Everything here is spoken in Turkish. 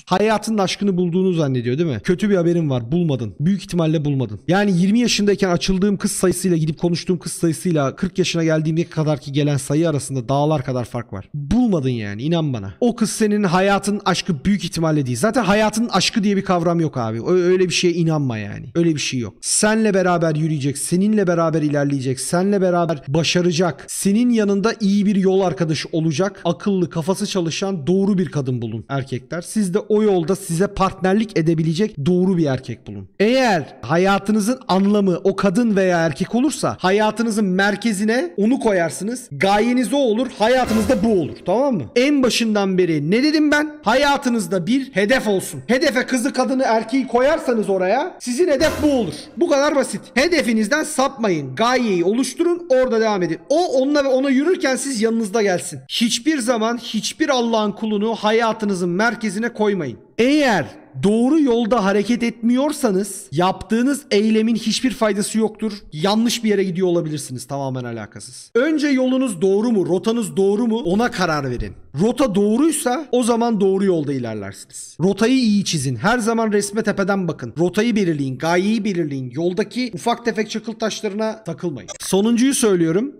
ediyorsunuz. Hayatın aşkını bulduğunu zannediyor değil mi? Kötü bir haberim var bulmadın. Büyük ihtimalle bulmadın. Yani 20 yaşındayken açıldığım kız sayısıyla gidip konuştuğum kız sayısıyla 40 yaşına geldiğimde kadar ki gelen sayı arasında dağlar kadar fark var. Bulmadın yani inan bana. O kız senin hayatın aşkı büyük ihtimalle değil. Zaten hayatın aşkı diye bir kavram yok abi. Öyle bir şeye inanma yani. Öyle bir şey yok. Senle beraber yürüyecek, seninle beraber ilerleyecek, senle beraber başaracak, senin yanında iyi bir yol arkadaşı olacak, akıllı, kafası çalışan doğru bir kadın bulun erkekler. Siz de o yolda size partnerlik edebilecek doğru bir erkek bulun. Eğer hayatınızın anlamı o kadın veya erkek olursa hayatınızın merkezine onu koyarsınız. Gayeniz o olur. Hayatınızda bu olur. Tamam mı? En başından beri ne dedim ben? Hayatınızda bir hedef olsun. Hedefe kızı, kadını, erkeği koyarsanız oraya sizin hedef bu olur. Bu kadar basit. Hedefinizden sapmayın. Gayeyi oluşturun. Orada devam edin. O onunla ve ona yürürken siz yanınızda gelsin. Hiçbir zaman hiçbir Allah'ın kulunu hayatınızın merkezine koy koymayın. Eğer doğru yolda hareket etmiyorsanız yaptığınız eylemin hiçbir faydası yoktur. Yanlış bir yere gidiyor olabilirsiniz tamamen alakasız. Önce yolunuz doğru mu, rotanız doğru mu ona karar verin. Rota doğruysa o zaman doğru yolda ilerlersiniz. Rotayı iyi çizin. Her zaman resme tepeden bakın. Rotayı belirleyin, gayeyi belirleyin. Yoldaki ufak tefek çakıl taşlarına takılmayın. Sonuncuyu söylüyorum.